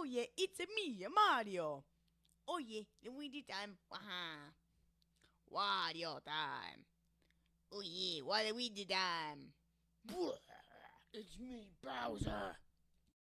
Oh yeah, it's me, Mario. Oh yeah, Luigi time. Waha. Wario time. Oh yeah, Waluigi time. It's me, Bowser.